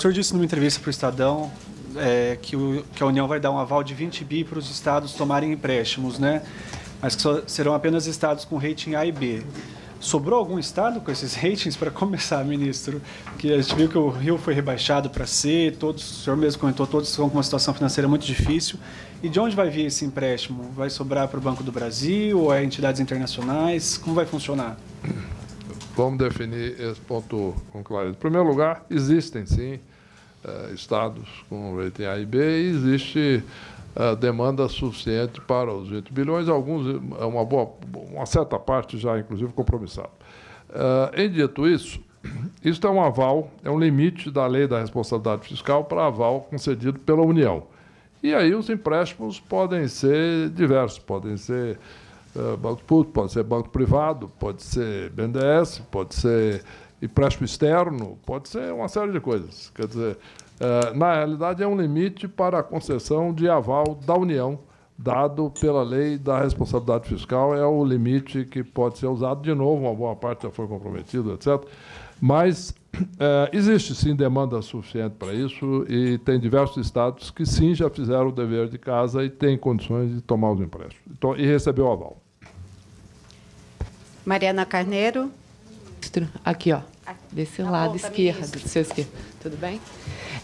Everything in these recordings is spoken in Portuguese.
senhor disse numa entrevista para o Estadão é, que, o, que a União vai dar um aval de 20 bi para os estados tomarem empréstimos, né? Mas que só, serão apenas estados com rating A e B. Sobrou algum estado com esses ratings para começar, ministro? Que a gente viu que o Rio foi rebaixado para C, todos, o senhor mesmo comentou, todos estão com uma situação financeira muito difícil. E de onde vai vir esse empréstimo? Vai sobrar para o Banco do Brasil ou é entidades internacionais? Como vai funcionar? Vamos definir esse ponto com clareza. Em primeiro lugar, existem sim é, estados com rating A e B, e existe é, demanda suficiente para os 20 bilhões, alguns, é, uma, boa, uma certa parte já, inclusive, compromissada. em dito isso, isto é um aval, é um limite da lei da responsabilidade fiscal para aval concedido pela União. E aí os empréstimos podem ser diversos, podem ser uh, banco público, pode ser banco privado, pode ser BNDES, pode ser empréstimo externo, pode ser uma série de coisas. Quer dizer, eh, na realidade, é um limite para a concessão de aval da União, dado pela lei da responsabilidade fiscal, é o limite que pode ser usado. De novo, uma boa parte já foi comprometida, etc. Mas eh, existe sim demanda suficiente para isso e tem diversos estados que sim já fizeram o dever de casa e têm condições de tomar os empréstimos então, e receber o aval. Mariana Carneiro. Aqui, ó. Desse tá lado bom, tá esquerdo, do seu esquerdo. Tudo bem?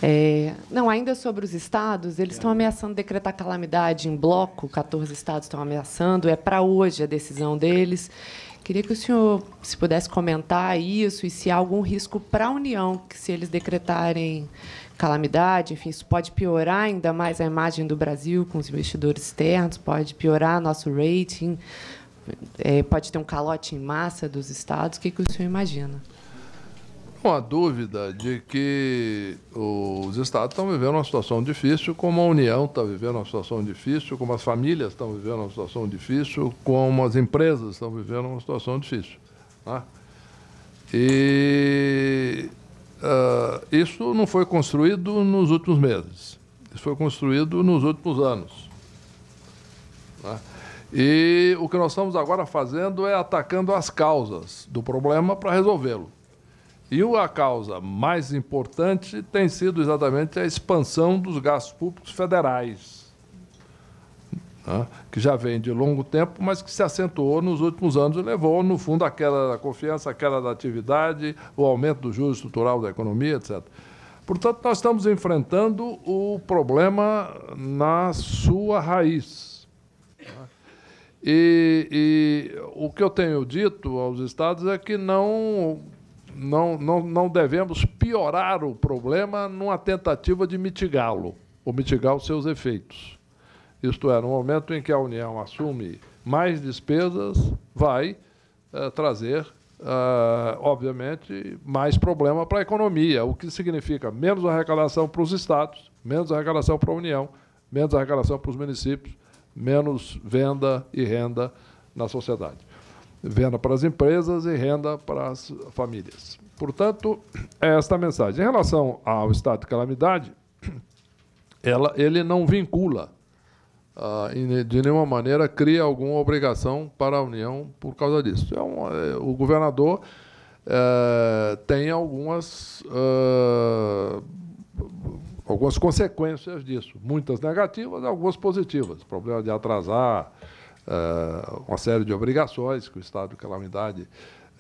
É, não, ainda sobre os estados, eles estão ameaçando decretar calamidade em bloco, 14 estados estão ameaçando, é para hoje a decisão deles. Queria que o senhor, se pudesse comentar isso e se há algum risco para a União, que se eles decretarem calamidade, enfim, isso pode piorar ainda mais a imagem do Brasil com os investidores externos, pode piorar nosso rating, é, pode ter um calote em massa dos estados? O que, que o senhor imagina? Não há dúvida de que os estados estão vivendo uma situação difícil, como a União está vivendo uma situação difícil, como as famílias estão vivendo uma situação difícil, como as empresas estão vivendo uma situação difícil. Né? E uh, isso não foi construído nos últimos meses, isso foi construído nos últimos anos. Né? E o que nós estamos agora fazendo é atacando as causas do problema para resolvê-lo. E a causa mais importante tem sido exatamente a expansão dos gastos públicos federais, né? que já vem de longo tempo, mas que se acentuou nos últimos anos e levou, no fundo, à queda da confiança, à queda da atividade, o aumento do juros estrutural da economia, etc. Portanto, nós estamos enfrentando o problema na sua raiz. Né? E, e, o que eu tenho dito aos estados é que não, não, não, não devemos piorar o problema numa tentativa de mitigá-lo, ou mitigar os seus efeitos. Isto é, no momento em que a União assume mais despesas, vai eh, trazer, eh, obviamente, mais problema para a economia, o que significa menos arrecadação para os estados, menos arrecadação para a União, menos arrecadação para os municípios menos venda e renda na sociedade. Venda para as empresas e renda para as famílias. Portanto, é esta mensagem. Em relação ao estado de calamidade, ela, ele não vincula, ah, de nenhuma maneira cria alguma obrigação para a União por causa disso. É é, o governador eh, tem algumas. Ah, algumas consequências disso, muitas negativas, algumas positivas. O problema de atrasar uh, uma série de obrigações que o estado de calamidade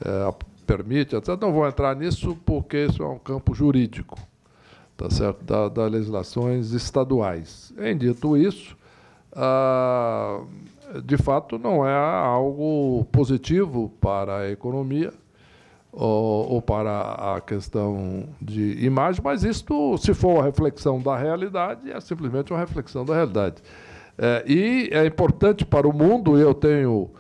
uh, permite, etc. Não vou entrar nisso porque isso é um campo jurídico, tá certo? Da, das legislações estaduais. Em dito isso, uh, de fato não é algo positivo para a economia ou, ou para a questão de imagem, mas isto, se for uma reflexão da realidade, é simplesmente uma reflexão da realidade. É, e é importante para o mundo, eu tenho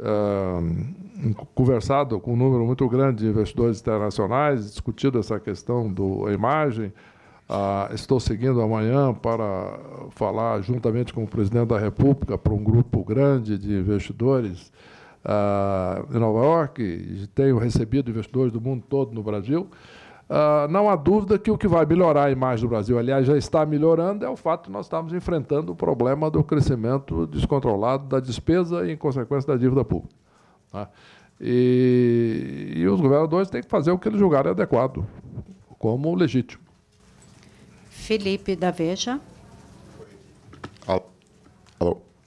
é, conversado com um número muito grande de investidores internacionais, discutido essa questão da imagem. Ah, estou seguindo amanhã para falar juntamente com o presidente da República para um grupo grande de investidores em Nova York, tenho recebido investidores do mundo todo no Brasil. Uh, não há dúvida que o que vai melhorar a imagem do Brasil, aliás, já está melhorando, é o fato de nós estarmos enfrentando o problema do crescimento descontrolado da despesa e, em consequência, da dívida pública. Tá? E, e, os governadores têm que fazer o que eles julgarem adequado, como legítimo. Felipe da Veja.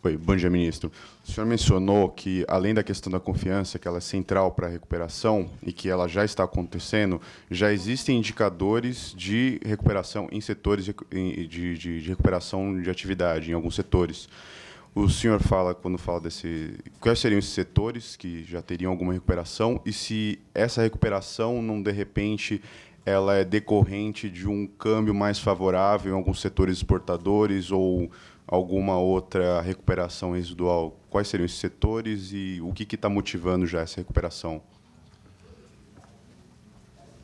Oi, bom dia, é ministro. O senhor mencionou que, além da questão da confiança, que ela é central para a recuperação e que ela já está acontecendo, já existem indicadores de recuperação em setores de, de, de recuperação de atividade, em alguns setores. O senhor fala, quando fala desse. Quais seriam esses setores que já teriam alguma recuperação e se essa recuperação não, de repente, ela é decorrente de um câmbio mais favorável em alguns setores exportadores ou alguma outra recuperação residual? Quais seriam os setores e o que está motivando já essa recuperação?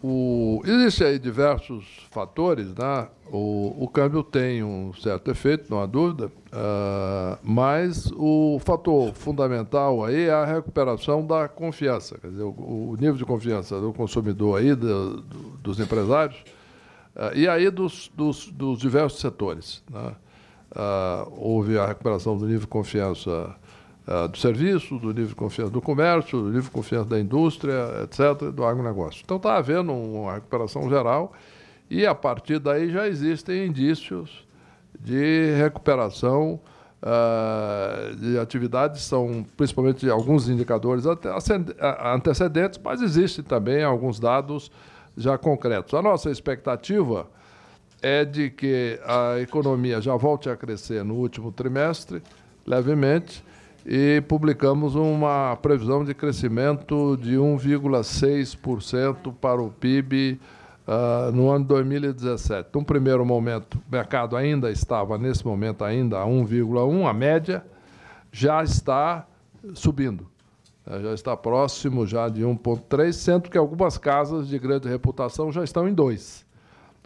O, existem aí diversos fatores, né? o, o, câmbio tem um certo efeito, não há dúvida, uh, mas o fator fundamental aí é a recuperação da confiança, quer dizer, o, o nível de confiança do consumidor aí, do, do, dos empresários, uh, e aí dos, dos, dos diversos setores. Né? Ah, houve a recuperação do nível de confiança ah, do serviço, do nível de confiança do comércio, do nível de confiança da indústria, etc., do agronegócio. Então está havendo uma recuperação geral e, a partir daí, já existem indícios de recuperação Uh, de atividades são principalmente alguns indicadores antecedentes, mas existem também alguns dados já concretos. A nossa expectativa é de que a economia já volte a crescer no último trimestre, levemente, e publicamos uma previsão de crescimento de 1,6% para o PIB uh, ah, no ano 2017. Num primeiro momento, o mercado ainda estava, nesse momento, ainda a 1,1%, a média já está subindo. É, já está próximo já de 1,3%, sendo que algumas casas de grande reputação já estão em 2%.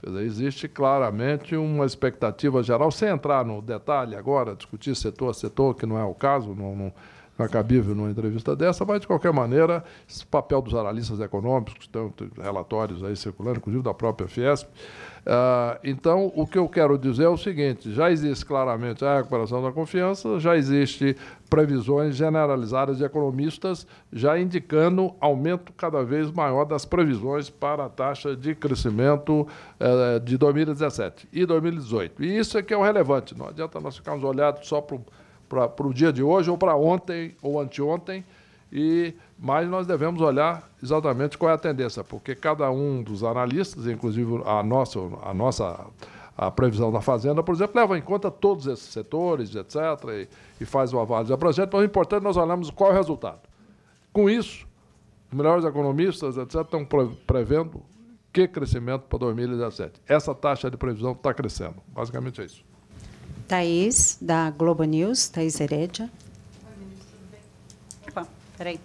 Quer dizer, existe claramente uma expectativa geral, sem entrar no detalhe agora, discutir setor a setor, que não é o caso, não, não é cabível numa entrevista dessa, mas, de qualquer maneira, esse papel dos analistas econômicos, que estão relatórios aí circulando, inclusive da própria Fiesp. Uh, então, o que eu quero dizer é o seguinte: já existe claramente a recuperação da confiança, já existe previsões generalizadas de economistas já indicando aumento cada vez maior das previsões para a taxa de crescimento uh, de 2017 e 2018. E isso é que é o relevante. Não adianta nós ficarmos olhados só para o para o dia de hoje, ou para ontem, ou anteontem, e mas nós devemos olhar exatamente qual é a tendência, porque cada um dos analistas, inclusive a nossa, a nossa a previsão da Fazenda, por exemplo, leva em conta todos esses setores, etc., e, e faz uma análise gente mas o importante é nós olharmos qual é o resultado. Com isso, os melhores economistas, etc., estão prevendo que crescimento para 2017. Essa taxa de previsão está crescendo. Basicamente é isso. Thaís, da Globo News, Thaís Herédia. Opa, peraí.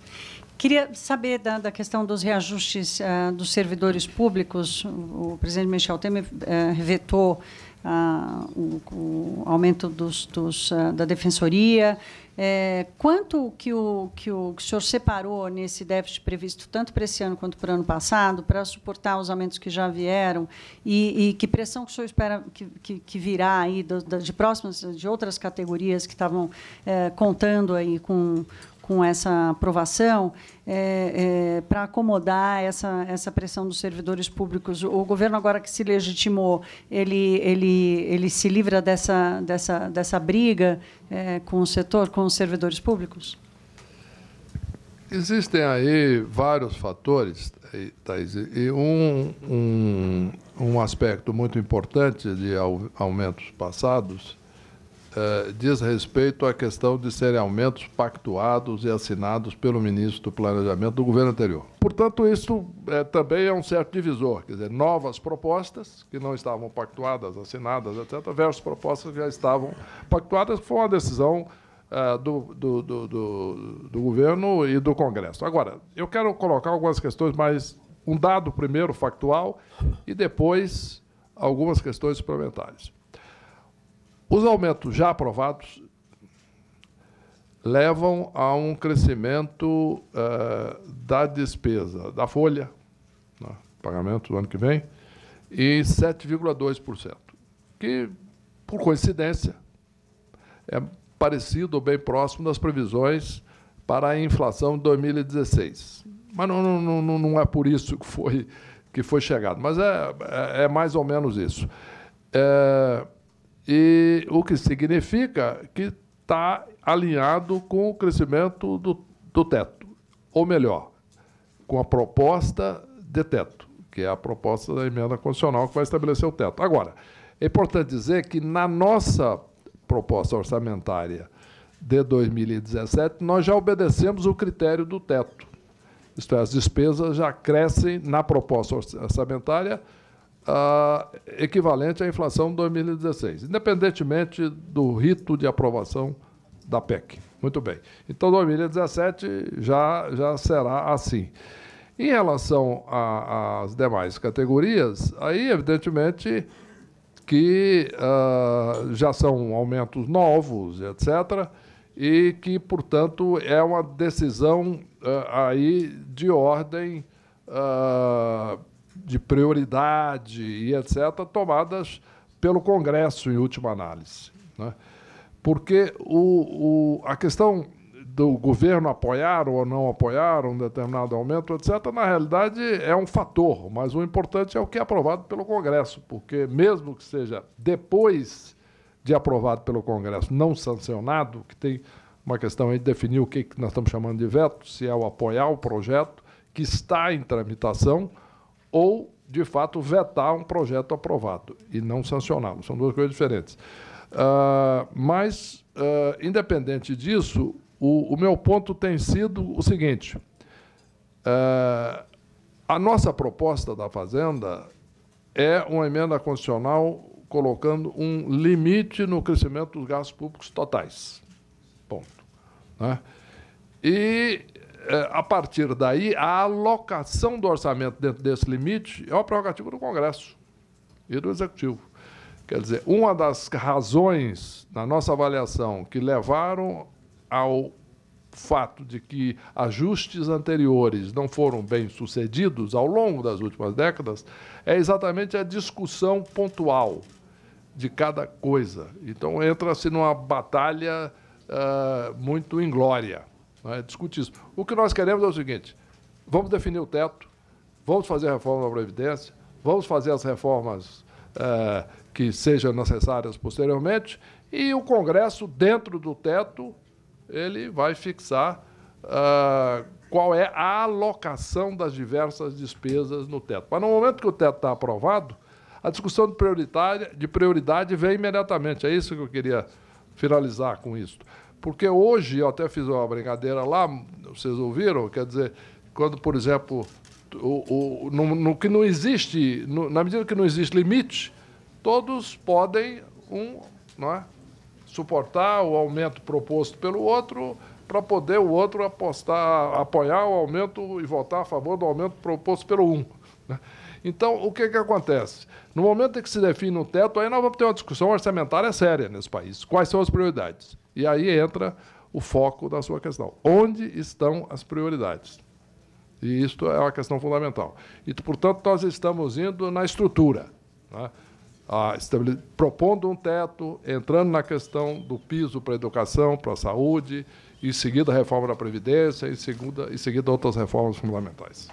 Queria saber da, da, questão dos reajustes uh, dos servidores públicos. O, o presidente Michel Temer uh, vetou uh, o, o, aumento dos, dos uh, da defensoria. É, quanto que o, que o, que o senhor separou nesse déficit previsto, tanto para esse ano quanto para o ano passado, para suportar os aumentos que já vieram? E, e que pressão que o senhor espera que, que, que virá aí do, da, de próximas, de outras categorias que estavam é, contando aí com com essa aprovação é, é, para acomodar essa, essa pressão dos servidores públicos. O governo, agora que se legitimou, ele, ele, ele se livra dessa, dessa, dessa briga é, com o setor, com os servidores públicos? Existem aí vários fatores, é, Thais, e um, um, um aspecto muito importante de aumentos passados eh, diz respeito à questão de serem aumentos pactuados e assinados pelo ministro do Planejamento do governo anterior. Portanto, isso eh, também é um certo divisor, quer dizer, novas propostas que não estavam pactuadas, assinadas, etc., versus propostas que já estavam pactuadas, foi uma decisão eh, do, do, do, do governo e do Congresso. Agora, eu quero colocar algumas questões mas Um dado primeiro, factual, e depois algumas questões suplementares. Os aumentos já aprovados levam a um crescimento eh, da despesa, da folha, né, pagamento do ano que vem, em 7,2%, que, por coincidência, é parecido ou bem próximo das previsões para a inflação de 2016. Mas não, não, não, não é por isso que foi, que foi chegado, mas é, é, é mais ou menos isso. É, e o que significa que está alinhado com o crescimento do, do teto, ou melhor, com a proposta de teto, que é a proposta da emenda constitucional que vai estabelecer o teto. Agora, é importante dizer que na nossa proposta orçamentária de 2017, nós já obedecemos o critério do teto. Isto é, as despesas já crescem na proposta orçamentária equivalente à inflação de 2016, independentemente do rito de aprovação da PEC. Muito bem. Então, 2017 já, já será assim. Em relação às demais categorias, aí, evidentemente, que ah, já são aumentos novos, etc., e que, portanto, é uma decisão ah, aí de ordem. Uh, de prioridade e etc., tomadas pelo Congresso, em última análise. Né? Porque o, o, a questão do governo apoiar ou não apoiar um determinado aumento, etc., na realidade é um fator, mas o importante é o que é aprovado pelo Congresso, porque mesmo que seja depois de aprovado pelo Congresso, não sancionado, que tem uma questão aí de definir o que nós estamos chamando de veto, se é o apoiar o projeto que está em tramitação, ou, de fato, vetar um projeto aprovado e não sancioná-lo. São duas coisas diferentes. Uh, mas, uh, independente disso, o, o, meu ponto tem sido o seguinte: uh, a nossa proposta da Fazenda é uma emenda constitucional colocando um limite no crescimento dos gastos públicos totais. Ponto. Né? E é, a partir daí, a alocação do orçamento dentro desse limite é uma prerrogativa do Congresso e do Executivo. Quer dizer, uma das razões, na nossa avaliação, que levaram ao fato de que ajustes anteriores não foram bem sucedidos ao longo das últimas décadas é exatamente a discussão pontual de cada coisa. Então entra-se numa batalha uh, muito inglória. Né? Discute isso. O que nós queremos é o seguinte: vamos definir o teto, vamos fazer a reforma da Previdência, vamos fazer as reformas eh, que sejam necessárias posteriormente, e o Congresso, dentro do teto, ele vai fixar ah, qual é a alocação das diversas despesas no teto. Mas no momento que o teto está aprovado, a discussão de de prioridade vem imediatamente. É isso que eu queria finalizar com isso. Porque hoje, eu até fiz uma brincadeira lá, vocês ouviram? Quer dizer, quando, por exemplo, o, o, no, no, que não existe, no, na medida que não existe limite, todos podem um não é, suportar o aumento proposto pelo outro para poder o outro apostar, apoiar o aumento e votar a favor do aumento proposto pelo um. Né? Então, o que, que acontece? No momento em que se define o teto, aí nós vamos ter uma discussão orçamentária séria nesse país. Quais são as prioridades? E aí entra o foco da sua questão. Onde estão as prioridades? E isto é uma questão fundamental. E, portanto, nós estamos indo na estrutura, né? ah, propondo um teto, entrando na questão do piso para a educação, para a saúde, em seguida a reforma da Previdência, em, segunda, em seguida outras reformas fundamentais.